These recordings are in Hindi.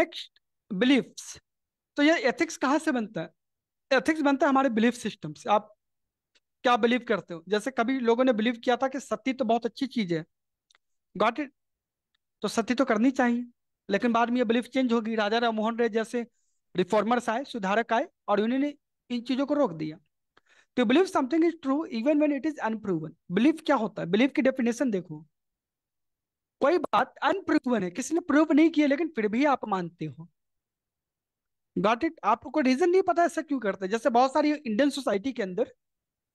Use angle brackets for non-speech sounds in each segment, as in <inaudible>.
नेक्स्ट बिलीफ्स तो ये एथिक्स कहाँ से बनता है एथिक्स बनता है हमारे बिलीफ सिस्टम से आप क्या बिलीव करते हो जैसे कभी लोगों ने बिलीव किया था कि सती तो बहुत अच्छी चीज़ है गॉट इट तो सती तो करनी चाहिए लेकिन बाद में ये बिलीफ चेंज होगी राजा राम मोहन रे जैसे रिफॉर्मर्स आए सुधारक आए और उन्होंने इन चीज़ों को रोक दिया तो believe something is true even when it is unproven believe क्या होता है बिलीव की डेफिनेशन देखो कोई बात अनप्रूवन है किसी ने प्रूव नहीं किया लेकिन फिर भी आप मानते हो गॉट इट आपको कोई रीजन नहीं पता ऐसा क्यों करते जैसे बहुत सारी इंडियन सोसाइटी के अंदर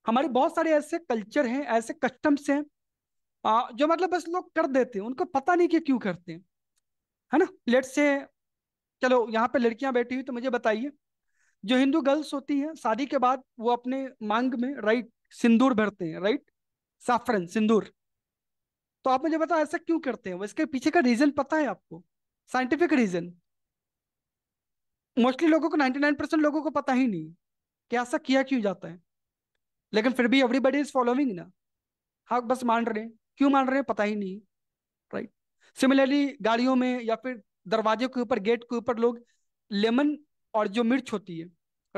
हमारे बहुत सारे ऐसे कल्चर हैं ऐसे कस्टम्स हैं जो मतलब बस लोग कर देते हैं उनको पता नहीं कि क्यों करते हैं है ना लेट से चलो यहाँ पे लड़कियां बैठी हुई तो मुझे बताइए जो हिंदू गर्ल्स होती हैं शादी के बाद वो अपने मांग में राइट सिंदूर भरते हैं राइट साफरन सिंदूर तो आप मुझे बताओ ऐसा क्यों करते हैं इसके पीछे का रीजन पता है आपको साइंटिफिक रीजन मोस्टली लोगों को 99 परसेंट लोगों को पता ही नहीं कि ऐसा किया क्यों जाता है लेकिन फिर भी एवरीबडी इज फॉलोइंग ना हाँ बस मान रहे हैं क्यों मान रहे हैं पता ही नहीं राइट सिमिलरली गाड़ियों में या फिर दरवाजे के ऊपर गेट के ऊपर लोग लेमन और जो मिर्च होती है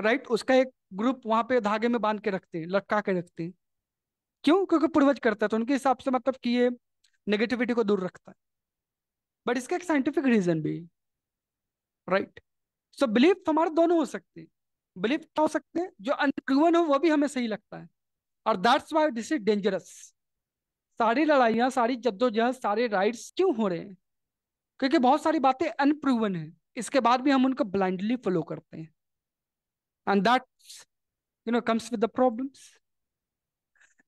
राइट उसका एक ग्रुप वहां पे धागे में बांध के रखते हैं लटका के रखते हैं क्यों क्योंकि पूर्वज करता है तो उनके हिसाब से मतलब कि ये नेगेटिविटी को दूर रखता है बट इसका एक साइंटिफिक रीजन भी है राइट सो बिलीफ हमारे दोनों हो सकते हैं बिलीफ क्या हो सकते हैं जो अनप्रूवन हो वो भी हमें सही लगता है और that's why this is dangerous सारी लड़ाइयाँ सारी जद्दोजहद सारे राइट्स क्यों हो रहे हैं क्योंकि बहुत सारी बातें अनप्रूवन है इसके बाद भी हम उनको ब्लाइंडली फॉलो करते हैं and that you know comes with the problems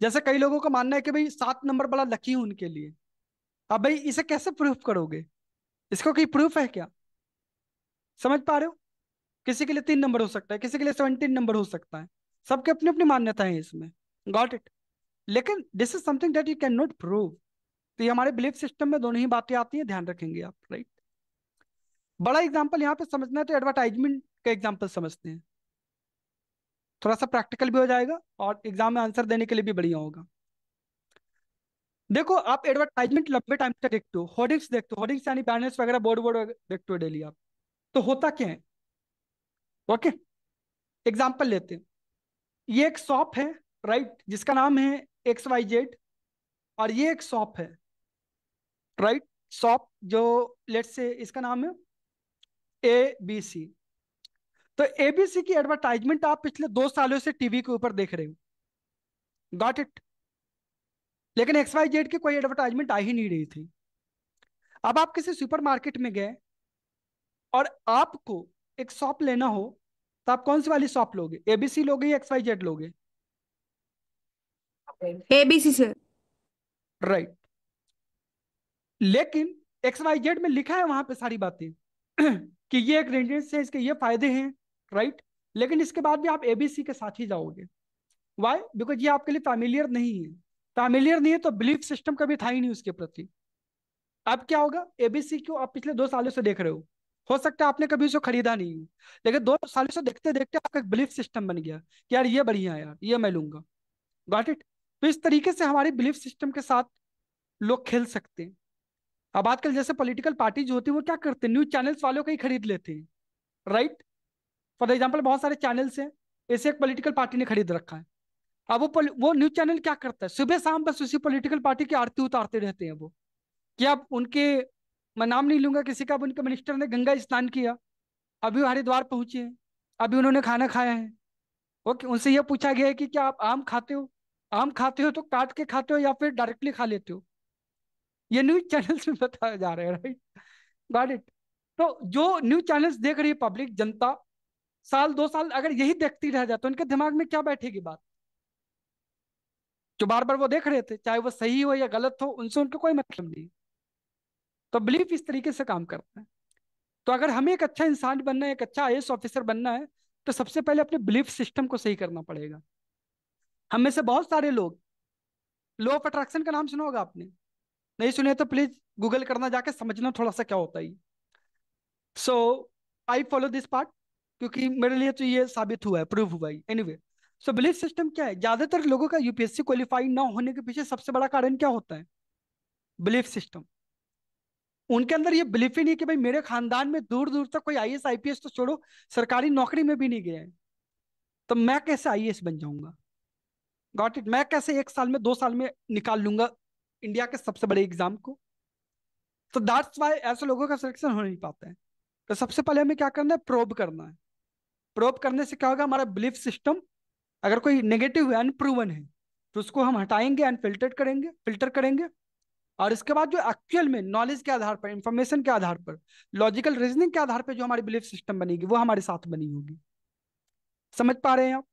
जैसे कई लोगों का मानना है कि भाई सात नंबर बड़ा लकी है उनके लिए अब भाई इसे कैसे प्रूफ करोगे इसको कोई प्रूफ है क्या समझ पा रहे हो किसी के लिए तीन नंबर हो सकता है किसी के लिए सेवनटीन नंबर हो सकता है सबके अपनी अपनी मान्यता है इसमें गॉट इट लेकिन this is something that you can not prove तो ये हमारे बिलीफ सिस्टम में दोनों ही बातें आती हैं ध्यान रखेंगे आप राइट बड़ा एग्जाम्पल यहाँ पे समझना है तो एडवर्टाइजमेंट का एग्जाम्पल समझते हैं थोड़ा सा प्रैक्टिकल भी हो जाएगा और एग्जाम में आंसर देने के लिए भी बढ़िया होगा देखो आप एडवर्टाइजमेंट लंबे टाइम तक देखते हो होर्डिंग्स देखते हो होर्डिंग्स यानी बैनर्स वगैरह बोर्ड बोर्ड देखते हो डेली आप तो होता क्या है ओके एग्जाम्पल लेते हैं ये एक शॉप है राइट जिसका नाम है एक्स वाई जेड और ये एक शॉप है राइट शॉप जो लेट से इसका नाम है ए बी सी तो ए बी सी की एडवर्टाइजमेंट आप पिछले दो सालों से टीवी के ऊपर देख रहे हो गॉट इट लेकिन एक्स वाई जेड की कोई एडवर्टाइजमेंट आ ही नहीं रही थी अब आप किसी सुपरमार्केट में गए और आपको एक शॉप लेना हो तो आप कौन सी वाली शॉप लोगे एबीसी लोगे या एक्स वाई जेड लोगे एबीसी सर राइट लेकिन एक्स वाई जेड में लिखा है वहां पे सारी बातें <clears throat> कि ये एक रेंडेंस है इसके ये फायदे हैं राइट लेकिन इसके बाद भी आप एबीसी के साथ ही जाओगे वाई बिकॉज ये आपके लिए फैमिलियर नहीं है फैमिलियर नहीं है तो बिलीफ सिस्टम कभी था ही नहीं उसके प्रति अब क्या होगा एबीसी क्यों आप पिछले दो सालों से देख रहे हो हो सकता है आपने कभी उसको खरीदा नहीं हो लेकिन दो सालों से देखते देखते आपका बिलीफ सिस्टम बन गया कि यार ये बढ़िया है यार ये मैं लूंगा गॉट इट तो इस तरीके से हमारे बिलीफ सिस्टम के साथ लोग खेल सकते हैं अब आजकल जैसे पॉलिटिकल पार्टी जो होती है वो क्या करते हैं न्यूज चैनल्स वालों का ही खरीद लेते हैं राइट फॉर एग्जाम्पल बहुत सारे चैनल्स हैं ऐसे एक पॉलिटिकल पार्टी ने खरीद रखा है अब वो वो न्यूज चैनल क्या करता है सुबह शाम बस उसी पॉलिटिकल पार्टी की आरती उतारते रहते हैं वो कि अब उनके मैं नाम नहीं लूंगा किसी का अब उनके मिनिस्टर ने गंगा स्नान किया अभी हरिद्वार पहुंचे हैं अभी उन्होंने खाना खाया है ओके उनसे यह पूछा गया है कि क्या आप आम खाते हो आम खाते हो तो काट के खाते हो या फिर डायरेक्टली खा लेते हो ये न्यूज चैनल्स में बताया जा रहा है राइट गॉट इट तो जो न्यूज चैनल्स देख रही है पब्लिक जनता साल दो साल अगर यही देखती रह जाए तो उनके दिमाग में क्या बैठेगी बात जो बार बार वो देख रहे थे चाहे वो सही हो या गलत हो उनसे उनको कोई मतलब नहीं तो बिलीफ इस तरीके से काम करता है तो अगर हमें एक अच्छा इंसान बनना है एक अच्छा आई ऑफिसर बनना है तो सबसे पहले अपने बिलीफ सिस्टम को सही करना पड़ेगा हम में से बहुत सारे लोग लो ऑफ अट्रैक्शन का नाम सुना होगा आपने नहीं सुने तो प्लीज गूगल करना जाके समझना थोड़ा सा क्या होता है so I follow this part क्योंकि मेरे लिए तो ये साबित हुआ है प्रूव हुआ है any anyway, so belief system क्या है ज्यादातर लोगों का यूपीएससी क्वालिफाई ना होने के पीछे सबसे बड़ा कारण क्या होता है बिलीफ सिस्टम उनके अंदर ये बिलीफ ही नहीं कि भाई मेरे खानदान में दूर दूर तक कोई आईएएस आईपीएस तो छोड़ो सरकारी नौकरी में भी नहीं गया है तो मैं कैसे आईएएस बन जाऊंगा गॉट इट मैं कैसे एक साल में दो साल में निकाल लूंगा इंडिया के सबसे बड़े एग्जाम को तो दैट्स वाई ऐसे लोगों का सिलेक्शन हो नहीं पाता है तो सबसे पहले हमें क्या करना है प्रोब करना है प्रोब करने से क्या होगा हमारा बिलीफ सिस्टम अगर कोई नेगेटिव है अनप्रूवन है तो उसको हम हटाएंगे अनफिल्टर करेंगे फिल्टर करेंगे और इसके बाद जो एक्चुअल में नॉलेज के आधार पर इंफॉर्मेशन के आधार पर लॉजिकल रीजनिंग के आधार पर जो हमारी बिलीफ सिस्टम बनेगी वो हमारे साथ बनी होगी समझ पा रहे हैं आप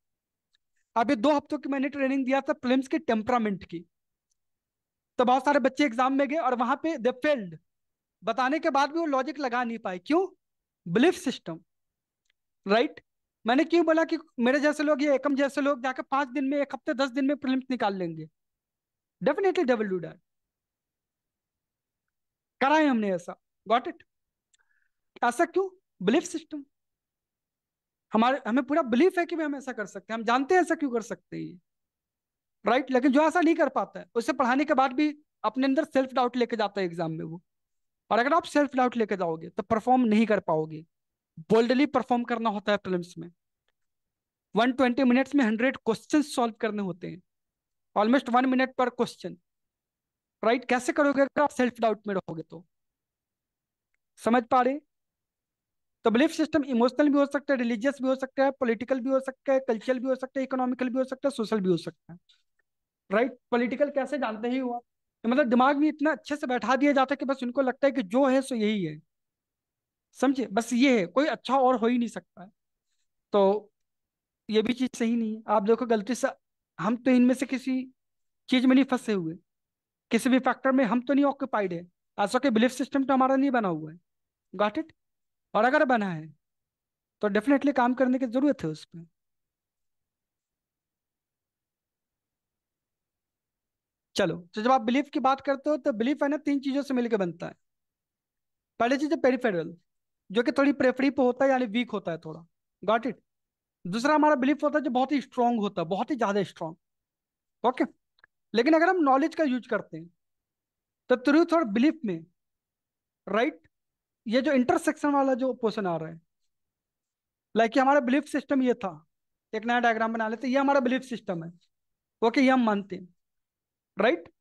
अब ये दो हफ्तों की मैंने ट्रेनिंग दिया था प्रिलिम्स के टेम्परामेंट की तो बहुत सारे बच्चे एग्जाम में गए और वहां पे दे फेल्ड बताने के बाद भी वो लॉजिक लगा नहीं पाए क्यों बिलीफ सिस्टम राइट मैंने क्यों बोला कि मेरे जैसे लोग ये एकम जैसे लोग जाकर पांच दिन में एक हफ्ते दस दिन में प्रिलिम्स निकाल लेंगे डेफिनेटली डबल डू डैट करा है हमने ऐसा गॉट इट ऐसा क्यों बिलीफ सिस्टम हमारे हमें पूरा बिलीफ है कि हम ऐसा कर सकते हैं हम जानते हैं ऐसा क्यों कर सकते हैं राइट right? लेकिन जो ऐसा नहीं कर पाता है उसे पढ़ाने के बाद भी अपने अंदर सेल्फ डाउट लेके जाता है एग्जाम में वो और अगर आप सेल्फ डाउट लेके जाओगे तो परफॉर्म नहीं कर पाओगे बोल्डली परफॉर्म करना होता है प्रिलिम्स में 120 मिनट्स में 100 क्वेश्चन सॉल्व करने होते हैं ऑलमोस्ट वन मिनट पर क्वेश्चन राइट कैसे करोगे अगर आप सेल्फ डाउट में रहोगे तो समझ पा रहे तो बिलीफ सिस्टम इमोशनल भी हो सकता है रिलीजियस भी हो सकता है पॉलिटिकल भी हो सकता है कल्चरल भी हो सकता है इकोनॉमिकल भी हो सकता है सोशल भी हो सकता है राइट right? पॉलिटिकल कैसे जानते ही हुआ तो मतलब दिमाग में इतना अच्छे से बैठा दिया जाता है कि बस उनको लगता है कि जो है सो यही है समझे बस ये है कोई अच्छा और हो ही नहीं सकता है तो ये भी चीज सही नहीं है आप देखो गलती से हम तो इनमें से किसी चीज में नहीं फंसे हुए किसी भी फैक्टर में हम तो नहीं ऑक्यूपाइड है ऐसा के बिलीफ सिस्टम तो हमारा नहीं बना हुआ है गॉट इट और अगर बना है तो डेफिनेटली काम करने की जरूरत है उस पर चलो तो जब आप बिलीफ की बात करते हो तो बिलीफ है ना तीन चीजों से मिलकर बनता है पहली चीज है पेरीफेरल जो कि थोड़ी प्रेफरी पे होता है यानी वीक होता है थोड़ा गॉट इट दूसरा हमारा बिलीफ होता है जो बहुत ही स्ट्रांग होता है बहुत ही ज्यादा स्ट्रांग ओके लेकिन अगर हम नॉलेज का यूज करते हैं तो ट्रूथ और बिलीफ में राइट right? ये जो इंटरसेक्शन वाला जो पोर्सन आ रहा है लाइक like हमारा बिलीफ सिस्टम ये था एक नया डायग्राम बना लेते ये हमारा बिलीफ सिस्टम है ओके ये हम मानते हैं राइट right?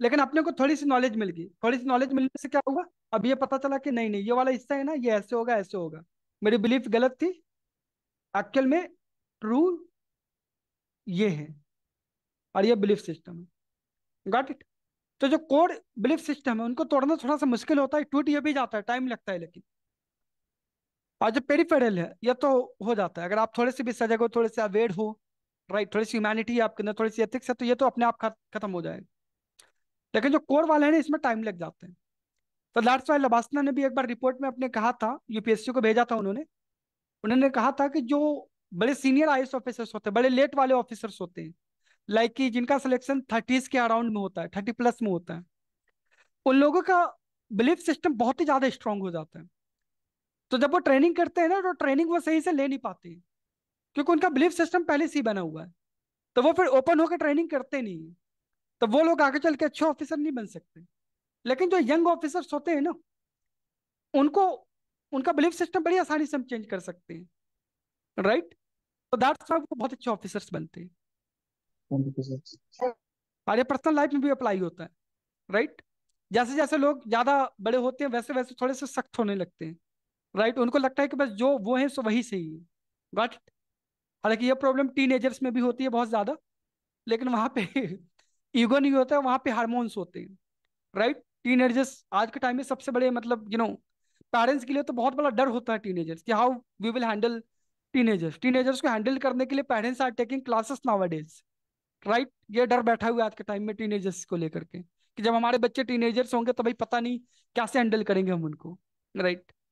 लेकिन अपने को थोड़ी सी नॉलेज मिल गई थोड़ी सी नॉलेज मिलने से क्या हुआ अब ये पता चला कि नहीं नहीं ये वाला हिस्सा है ना ये ऐसे होगा ऐसे होगा मेरी बिलीफ गलत थी एक्चुअल में ट्रू ये है और ये बिलीफ सिस्टम है गॉट इट तो जो कोड बिलीफ सिस्टम है उनको तोड़ना थोड़ा सा मुश्किल होता है टूट ये भी जाता है टाइम लगता है लेकिन और जो पेरीफेरल है यह तो हो जाता है अगर आप थोड़े से भी सजग हो थोड़े से अवेयर हो राइट थोड़ी सी ह्यूमैनिटी आपके अंदर थोड़ी सी एथिक्स है तो ये तो अपने आप खत्म हो जाएगा लेकिन जो कोर वाले हैं इसमें टाइम लग जाते हैं तो दैट्स लबासना ने भी एक बार रिपोर्ट में अपने कहा था यूपीएससी को भेजा था उन्होंने उन्होंने कहा था कि जो बड़े सीनियर आई ऑफिसर्स होते हैं बड़े लेट वाले ऑफिसर्स होते हैं लाइक की कि जिनका सिलेक्शन थर्टीज के अराउंड में होता है थर्टी प्लस में होता है उन लोगों का बिलीफ सिस्टम बहुत ही ज़्यादा स्ट्रांग हो जाता है तो जब वो ट्रेनिंग करते हैं ना तो ट्रेनिंग वो सही से ले नहीं पाते हैं क्योंकि उनका बिलीफ सिस्टम पहले से ही बना हुआ है तो वो फिर ओपन होकर ट्रेनिंग करते नहीं है तो वो लोग आगे चल के अच्छे ऑफिसर नहीं बन सकते लेकिन जो यंग ऑफिसर्स होते हैं ना उनको उनका बिलीफ सिस्टम बड़ी आसानी से हम चेंज कर सकते हैं राइट तो दैट्स वाई वो बहुत अच्छे ऑफिसर्स बनते हैं और ये पर्सनल लाइफ में भी अप्लाई होता है राइट जैसे जैसे लोग ज्यादा बड़े होते हैं वैसे वैसे थोड़े से सख्त होने लगते हैं राइट उनको लगता है कि बस जो वो है सो वही सही है बट हालांकि ये प्रॉब्लम एजर्स में भी होती है बहुत ज्यादा लेकिन वहां पे ईगो <laughs> नहीं होता है वहां पे हारमोन्स होते हैं राइट टीनेजर्स आज के टाइम में सबसे बड़े मतलब यू नो पेरेंट्स के लिए तो बहुत बड़ा डर होता है टीनेजर्स कि how we will handle teenagers teenagers को हैंडल करने के लिए parents are taking classes nowadays right ये डर बैठा हुआ है आज के टाइम में टीनेजर्स को लेकर के कि जब हमारे बच्चे टीनेजर्स होंगे तो भाई पता नहीं कैसे हैंडल करेंगे हम उनको राइट right?